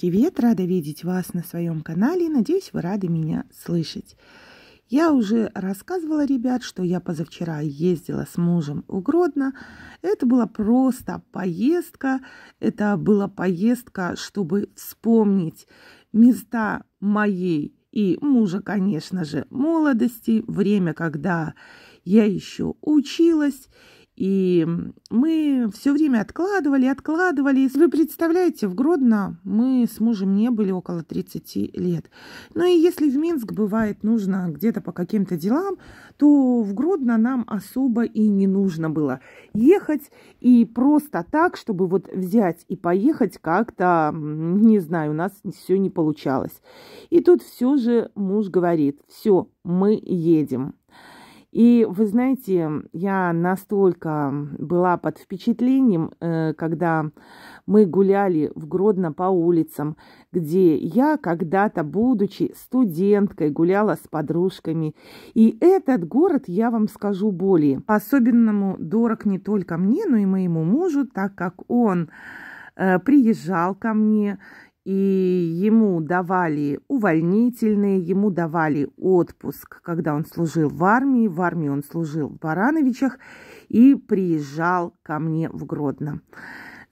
Привет, рада видеть вас на своем канале. Надеюсь, вы рады меня слышать. Я уже рассказывала, ребят, что я позавчера ездила с мужем в Гродно. Это была просто поездка. Это была поездка, чтобы вспомнить места моей и мужа, конечно же, молодости, время, когда я еще училась и мы все время откладывали, откладывали. вы представляете, в Гродно мы с мужем не были около 30 лет. Ну и если в Минск бывает нужно где-то по каким-то делам, то в Гродно нам особо и не нужно было ехать. И просто так, чтобы вот взять и поехать как-то, не знаю, у нас все не получалось. И тут все же муж говорит, все, мы едем. И вы знаете, я настолько была под впечатлением, э, когда мы гуляли в Гродно по улицам, где я когда-то, будучи студенткой, гуляла с подружками. И этот город, я вам скажу более, по-особенному дорог не только мне, но и моему мужу, так как он э, приезжал ко мне и ему давали увольнительные, ему давали отпуск, когда он служил в армии. В армии он служил в Барановичах и приезжал ко мне в Гродно.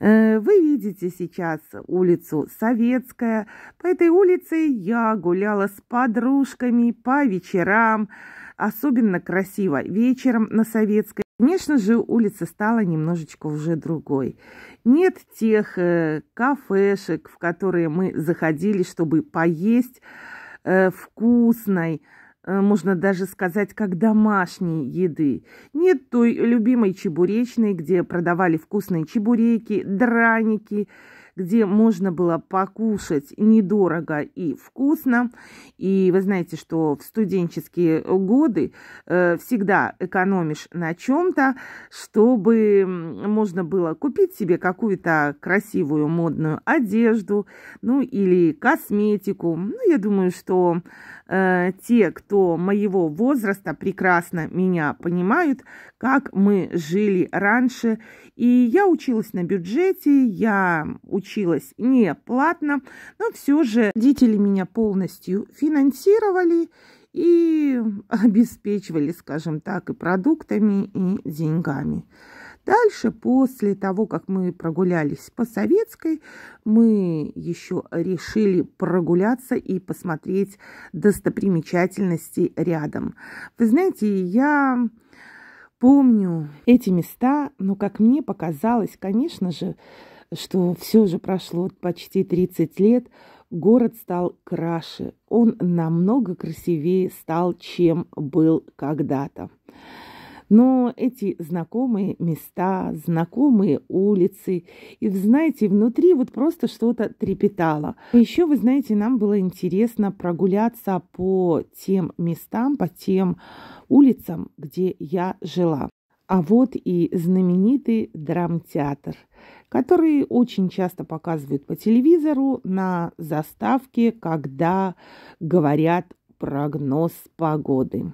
Э, вы видите сейчас улицу Советская. По этой улице я гуляла с подружками по вечерам. Особенно красиво вечером на Советской. Конечно же, улица стала немножечко уже другой. Нет тех э, кафешек, в которые мы заходили, чтобы поесть э, вкусной, э, можно даже сказать, как домашней еды. Нет той любимой чебуречной, где продавали вкусные чебуреки, драники, драники где можно было покушать недорого и вкусно. И вы знаете, что в студенческие годы э, всегда экономишь на чем-то, чтобы можно было купить себе какую-то красивую модную одежду, ну или косметику. Ну, я думаю, что Э, те, кто моего возраста, прекрасно меня понимают, как мы жили раньше. И я училась на бюджете, я училась не платно, но все же родители меня полностью финансировали и обеспечивали, скажем так, и продуктами, и деньгами. Дальше, после того, как мы прогулялись по Советской, мы еще решили прогуляться и посмотреть достопримечательности рядом. Вы знаете, я помню эти места, но, как мне показалось, конечно же, что все же прошло почти 30 лет, город стал краше, он намного красивее стал, чем был когда-то. Но эти знакомые места, знакомые улицы, и, знаете, внутри вот просто что-то трепетало. Еще, вы знаете, нам было интересно прогуляться по тем местам, по тем улицам, где я жила. А вот и знаменитый драмтеатр, который очень часто показывают по телевизору на заставке, когда говорят прогноз погоды.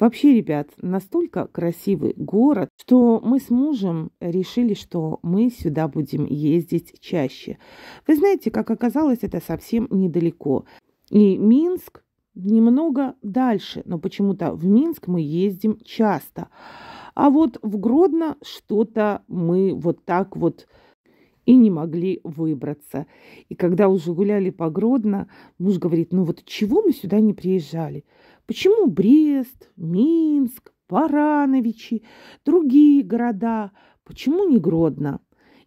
Вообще, ребят, настолько красивый город, что мы с мужем решили, что мы сюда будем ездить чаще. Вы знаете, как оказалось, это совсем недалеко. И Минск немного дальше, но почему-то в Минск мы ездим часто. А вот в Гродно что-то мы вот так вот и не могли выбраться. И когда уже гуляли по Гродно, муж говорит, ну вот чего мы сюда не приезжали? Почему Брест, Минск, Барановичи, другие города? Почему не Гродно?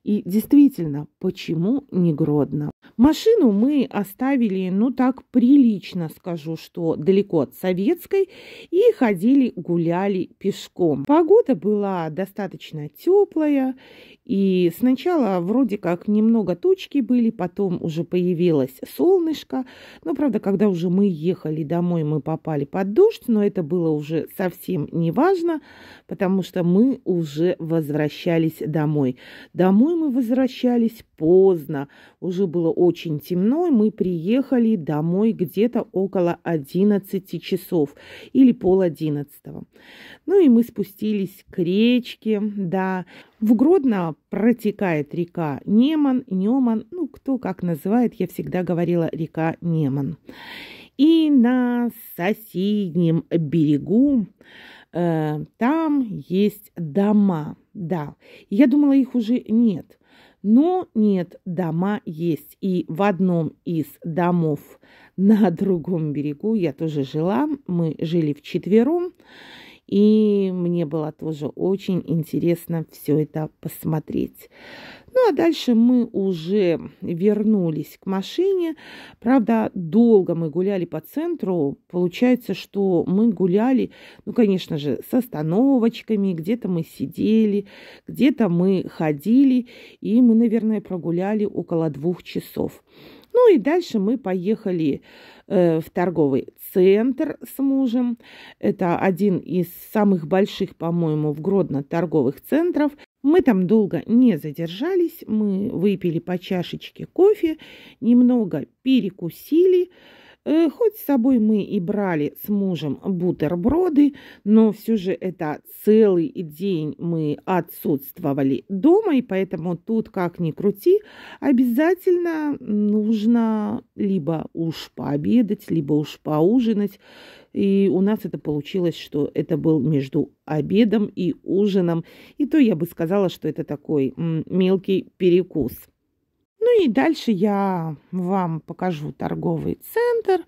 И действительно, почему не Гродно? Машину мы оставили, ну так прилично скажу, что далеко от Советской, и ходили, гуляли пешком. Погода была достаточно теплая, и сначала вроде как немного тучки были, потом уже появилось солнышко. Но, правда, когда уже мы ехали домой, мы попали под дождь, но это было уже совсем не важно, потому что мы уже возвращались домой. Домой мы возвращались поздно, уже было очень темно, и мы приехали домой где-то около 11 часов или пол одиннадцатого. Ну и мы спустились к речке, да. В Гродно протекает река Неман, Неман, ну кто как называет, я всегда говорила река Неман. И на соседнем берегу э, там есть дома, да. Я думала, их уже нет. Но нет, дома есть. И в одном из домов на другом берегу я тоже жила. Мы жили вчетвером. четвером и мне было тоже очень интересно все это посмотреть. Ну а дальше мы уже вернулись к машине. Правда, долго мы гуляли по центру. Получается, что мы гуляли, ну, конечно же, с остановочками. Где-то мы сидели, где-то мы ходили. И мы, наверное, прогуляли около двух часов. Ну и дальше мы поехали э, в торговый центр с мужем. Это один из самых больших, по-моему, в Гродно торговых центров. Мы там долго не задержались, мы выпили по чашечке кофе, немного перекусили, Э, хоть с собой мы и брали с мужем бутерброды, но все же это целый день мы отсутствовали дома, и поэтому тут, как ни крути, обязательно нужно либо уж пообедать, либо уж поужинать. И у нас это получилось, что это был между обедом и ужином. И то я бы сказала, что это такой мелкий перекус. Ну и дальше я вам покажу торговый центр.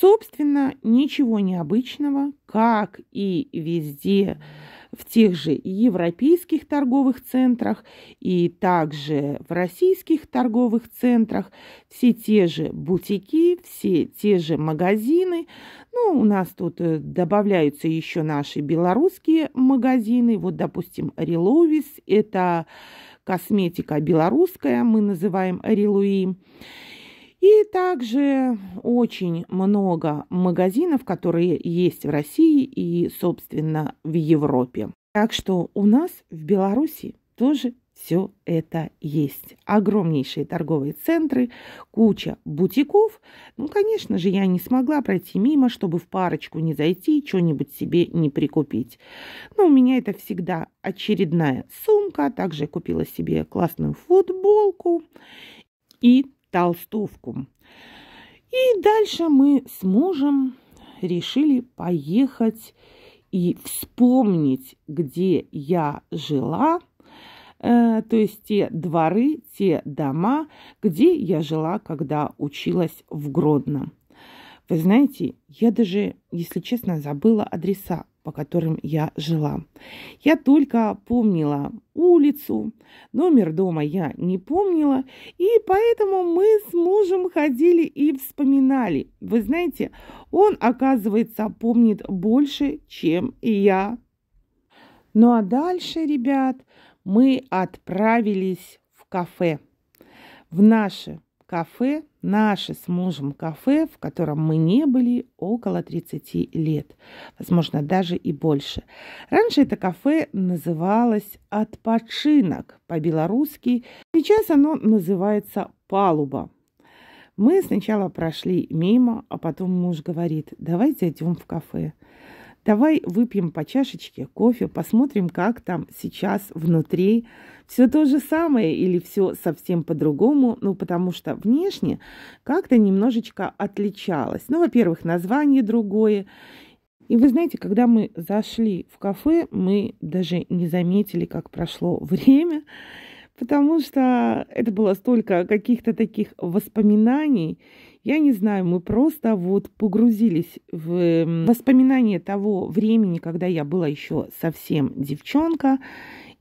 Собственно, ничего необычного, как и везде в тех же европейских торговых центрах и также в российских торговых центрах. Все те же бутики, все те же магазины. Ну, у нас тут э, добавляются еще наши белорусские магазины. Вот, допустим, Реловис – это косметика белорусская, мы называем Рилуи. И также очень много магазинов, которые есть в России и, собственно, в Европе. Так что у нас в Беларуси тоже все это есть. Огромнейшие торговые центры, куча бутиков. Ну, конечно же, я не смогла пройти мимо, чтобы в парочку не зайти, и что-нибудь себе не прикупить. Но у меня это всегда очередная сумка. Также купила себе классную футболку и толстовку. И дальше мы с мужем решили поехать и вспомнить, где я жила – Э, то есть те дворы, те дома, где я жила, когда училась в Гродно. Вы знаете, я даже, если честно, забыла адреса, по которым я жила. Я только помнила улицу, номер дома я не помнила, и поэтому мы с мужем ходили и вспоминали. Вы знаете, он, оказывается, помнит больше, чем я. Ну а дальше, ребят, мы отправились в кафе. В наше кафе, наше с мужем кафе, в котором мы не были около 30 лет, возможно, даже и больше. Раньше это кафе называлось «Отпочинок» по-белорусски, сейчас оно называется «Палуба». Мы сначала прошли мимо, а потом муж говорит, давай зайдем в кафе. Давай выпьем по чашечке кофе, посмотрим, как там сейчас внутри. Все то же самое или все совсем по-другому, ну, потому что внешне как-то немножечко отличалось. Ну, во-первых, название другое. И вы знаете, когда мы зашли в кафе, мы даже не заметили, как прошло время, потому что это было столько каких-то таких воспоминаний, я не знаю, мы просто вот погрузились в воспоминания того времени, когда я была еще совсем девчонка.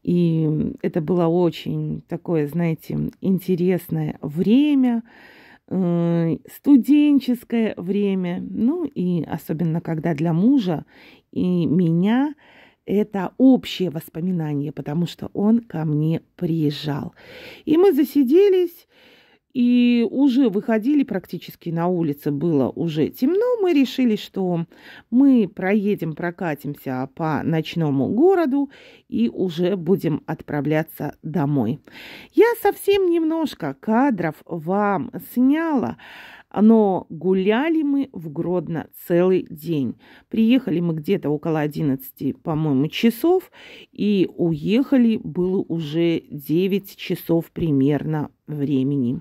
И это было очень такое, знаете, интересное время, э, студенческое время. Ну и особенно когда для мужа и меня это общее воспоминание, потому что он ко мне приезжал. И мы засиделись, и уже выходили практически на улице, было уже темно, мы решили, что мы проедем, прокатимся по ночному городу и уже будем отправляться домой. Я совсем немножко кадров вам сняла, но гуляли мы в Гродно целый день. Приехали мы где-то около 11, по-моему, часов, и уехали было уже 9 часов примерно времени.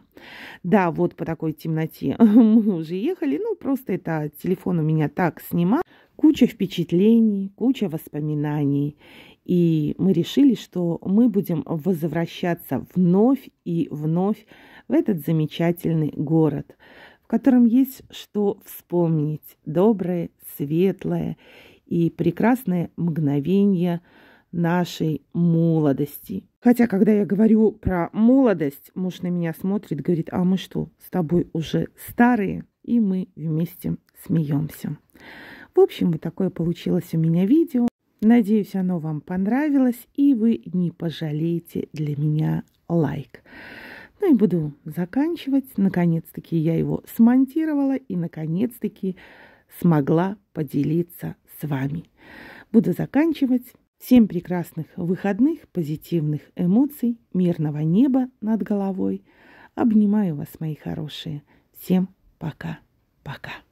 Да, вот по такой темноте мы уже ехали, ну просто это телефон у меня так снимал. Куча впечатлений, куча воспоминаний. И мы решили, что мы будем возвращаться вновь и вновь в этот замечательный город, в котором есть что вспомнить. Доброе, светлое и прекрасное мгновение – нашей молодости. Хотя, когда я говорю про молодость, муж на меня смотрит, говорит, а мы что, с тобой уже старые? И мы вместе смеемся. В общем, вот такое получилось у меня видео. Надеюсь, оно вам понравилось, и вы не пожалеете для меня лайк. Ну и буду заканчивать. Наконец-таки я его смонтировала и, наконец-таки, смогла поделиться с вами. Буду заканчивать. Всем прекрасных выходных, позитивных эмоций, мирного неба над головой. Обнимаю вас, мои хорошие. Всем пока. Пока.